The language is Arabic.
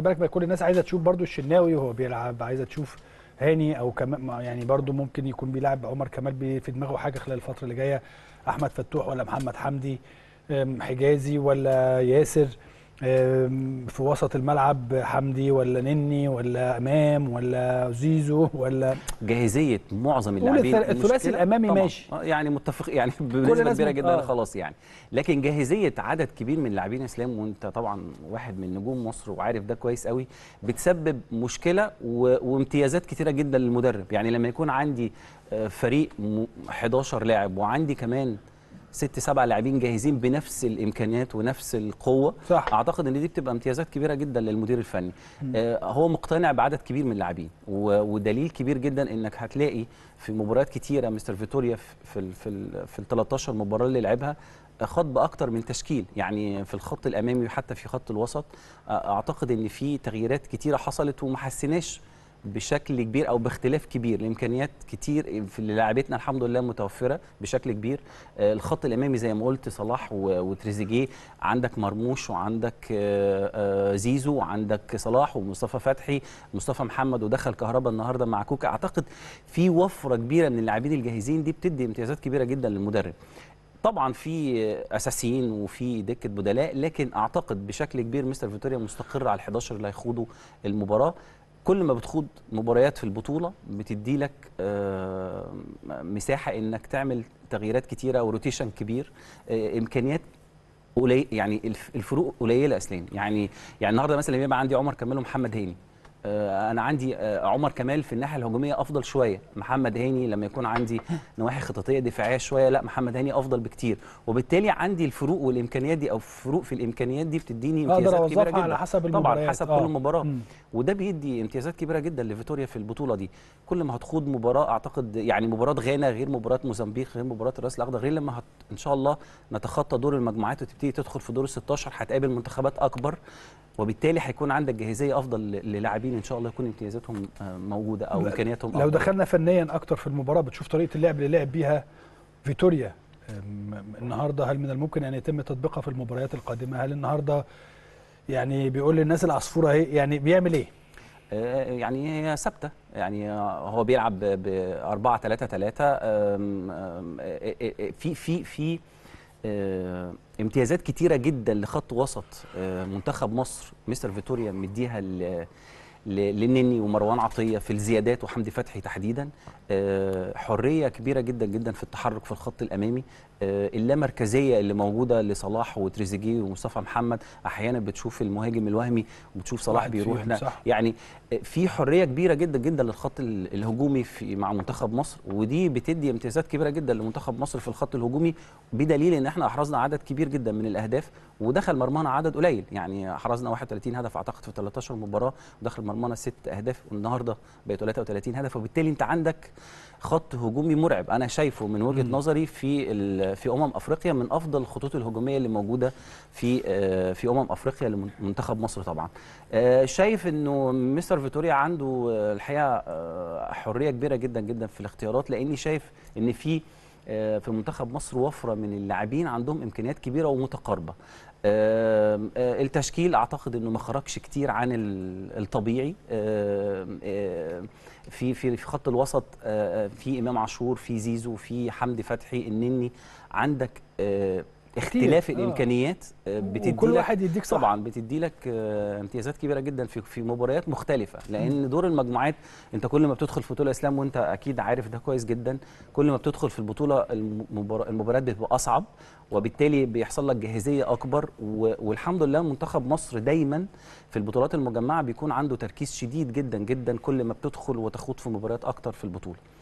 بالك كل الناس عايزه تشوف برضو الشناوي وهو بيلعب عايزه تشوف هاني او كمان يعني برضو ممكن يكون بيلعب عمر كمال في دماغه حاجه خلال الفتره اللي جايه احمد فتوح ولا محمد حمدي حجازي ولا ياسر في وسط الملعب حمدي ولا نني ولا امام ولا زيزو ولا جاهزيه معظم اللاعبين الثلاثي الامامي ماشي آه، يعني متفق يعني بنسبه كبيره جدا آه. خلاص يعني لكن جاهزيه عدد كبير من لاعبين اسلام وانت طبعا واحد من نجوم مصر وعارف ده كويس قوي بتسبب مشكله و... وامتيازات كثيره جدا للمدرب يعني لما يكون عندي آه، فريق 11 لاعب وعندي كمان ست سبع لاعبين جاهزين بنفس الامكانيات ونفس القوه صح. اعتقد ان دي بتبقى امتيازات كبيره جدا للمدير الفني آه هو مقتنع بعدد كبير من اللاعبين ودليل كبير جدا انك هتلاقي في مباريات كتيره مستر فيتوريا في ال في الـ في ال 13 مباراه اللي لعبها خط باكتر من تشكيل يعني في الخط الامامي وحتى في خط الوسط آه، اعتقد ان في تغييرات كتيره حصلت وما حسيناش بشكل كبير او باختلاف كبير الامكانيات كتير في لاعبتنا الحمد لله متوفره بشكل كبير آه، الخط الامامي زي ما قلت صلاح وتريزيجيه عندك مرموش وعندك آه، آه، زيزو وعندك صلاح ومصطفى فتحي مصطفى محمد ودخل كهربا النهارده مع كوكا اعتقد في وفره كبيره من اللاعبين الجاهزين دي بتدي امتيازات كبيره جدا للمدرب طبعا في اساسيين وفي دكه بدلاء لكن اعتقد بشكل كبير مستر فيتوريا مستقر على ال11 اللي هيخوضوا المباراه كل ما بتخوض مباريات في البطوله بتدي لك آه، مساحه انك تعمل تغييرات كتيره وروتيشن كبير آه، امكانيات قليل يعني الفروق قليله اسلام يعني يعني النهارده مثلا بيبقى عندي عمر كمال ومحمد هاني آه، انا عندي آه، عمر كمال في الناحيه الهجوميه افضل شويه محمد هاني لما يكون عندي نواحي خططيه دفاعيه شويه لا محمد هاني افضل بكتير وبالتالي عندي الفروق والامكانيات دي او فروق في الامكانيات دي بتديني امتيازات كبيره جدا على حسب المباريات طبعا حسب آه. كل مباراه وده بيدي امتيازات كبيره جدا لفيتوريا في البطوله دي كل ما هتخوض مباراه اعتقد يعني مباراه غانا غير مباراه موزمبيق غير مباراه الراس الاخضر غير لما هت... ان شاء الله نتخطى دور المجموعات وتبتدي تدخل في دور 16 هتقابل منتخبات اكبر وبالتالي هيكون عندك جاهزيه افضل للاعبين ان شاء الله يكون امتيازاتهم آه، موجوده او امكانياتهم لو دخلنا فنيا اكتر في المباراه بتشوف طريقه اللعب اللي لعب بيها فيتوريا النهارده هل من الممكن ان يتم تطبيقها في المباريات القادمه هل النهارده يعني بيقول للناس العصفوره اهي يعني بيعمل ايه آه، يعني هي ثابته يعني هو بيلعب ب 4 3 3 في في في آه، امتيازات كتيره جدا لخط وسط آه، منتخب مصر مستر فيتوريا مديها لنني ومروان عطيه في الزيادات وحمدي فتحي تحديدا آه، حريه كبيره جدا جدا في التحرك في الخط الامامي آه، اللامركزيه اللي موجوده لصلاح وتريزيجيه ومصطفى محمد احيانا بتشوف المهاجم الوهمي وبتشوف صلاح بيروح يعني آه، في حريه كبيره جدا جدا للخط الهجومي في مع منتخب مصر ودي بتدي امتيازات كبيره جدا لمنتخب مصر في الخط الهجومي بدليل ان احنا احرزنا عدد كبير جدا من الاهداف ودخل مرمانا عدد قليل يعني احرزنا 31 هدف اعتقد في 13 مباراه ودخل مرمانا ست اهداف والنهارده بقت 33 هدف وبالتالي انت عندك خط هجومي مرعب انا شايفه من وجهه مم. نظري في في امم افريقيا من افضل الخطوط الهجوميه اللي موجوده في آه، في امم افريقيا لمنتخب مصر طبعا آه، شايف انه مستر فيتوريا عنده آه، الحقيقه حريه كبيره جدا جدا في الاختيارات لاني شايف ان في آه، في منتخب مصر وفره من اللاعبين عندهم امكانيات كبيره ومتقاربه آه، آه، التشكيل اعتقد انه ما خرجش كتير عن الطبيعي في في في خط الوسط في امام عاشور في زيزو في حمدي فتحي النني عندك اختلاف آه. الامكانيات آه، بتدي كل واحد يديك صح. طبعا بتدي لك آه، امتيازات كبيره جدا في في مباريات مختلفه لان دور المجموعات انت كل ما بتدخل في بطوله اسلام وانت اكيد عارف ده كويس جدا كل ما بتدخل في البطوله المباريات بتبقى اصعب وبالتالي بيحصل لك جاهزيه اكبر والحمد لله منتخب مصر دايما في البطولات المجمعه بيكون عنده تركيز شديد جدا جدا كل ما بتدخل وتخوض في مباريات اكتر في البطوله